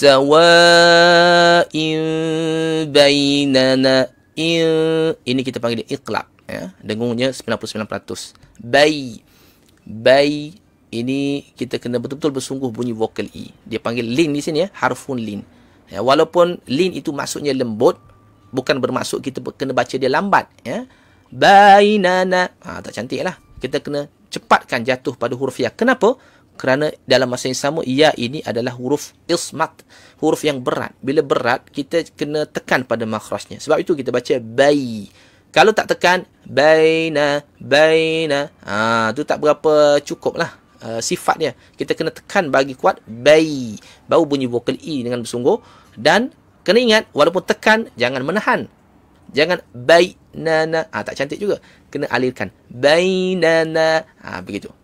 سواء بيننا ini kita panggil dia iqlab ya dengungnya 99% bay bay ini kita kena betul-betul bersungguh bunyi vokal i. E. dia panggil lin di sini ya harfun lin ya walaupun lin itu maksudnya lembut bukan bermaksud kita kena baca dia lambat ya bainana ha, tak cantiklah kita kena cepatkan jatuh pada huruf ya kenapa kerana dalam masa yang sama ia ya, ini adalah huruf ismat huruf yang berat bila berat kita kena tekan pada makhrajnya sebab itu kita baca bai kalau tak tekan baina baina ha tu tak berapa cukuplah uh, sifatnya kita kena tekan bagi kuat bai baru bunyi vokal i dengan bersungguh dan kena ingat walaupun tekan jangan menahan jangan baina na ha, tak cantik juga kena alirkan baina na ha, begitu